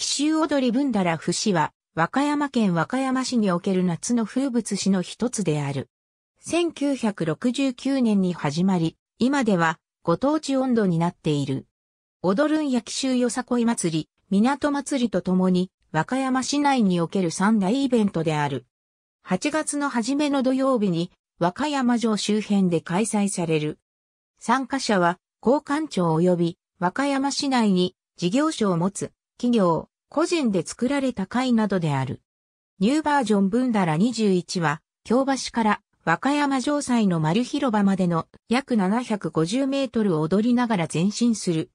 奇襲踊り文だら不死は、和歌山県和歌山市における夏の風物詩の一つである。1969年に始まり、今ではご当地温度になっている。踊るんや奇襲よさこい祭り、港祭りとともに、和歌山市内における三大イベントである。8月の初めの土曜日に、和歌山城周辺で開催される。参加者は、交換庁及び、和歌山市内に事業所を持つ企業、個人で作られた会などである。ニューバージョンブンダラ21は、京橋から和歌山城西の丸広場までの約750メートルを踊りながら前進する。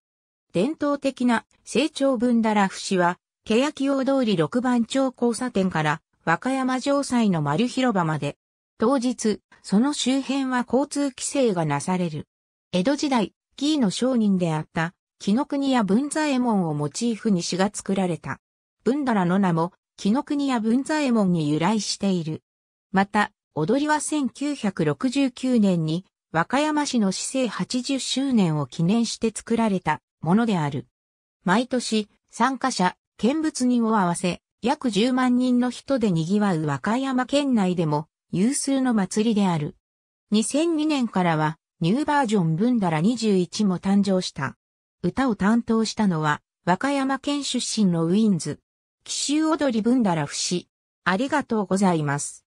伝統的な成長文田ら節は、欅大通り6番町交差点から和歌山城西の丸広場まで。当日、その周辺は交通規制がなされる。江戸時代、キーの商人であった紀の国屋文左衛門をモチーフに詩が作られた。文だらの名も、紀の国屋文左衛門に由来している。また、踊りは1969年に、和歌山市の市政80周年を記念して作られたものである。毎年、参加者、見物人を合わせ、約10万人の人で賑わう和歌山県内でも、有数の祭りである。2002年からは、ニューバージョン文だら21も誕生した。歌を担当したのは、和歌山県出身のウィンズ。奇襲踊り文だら節。ありがとうございます。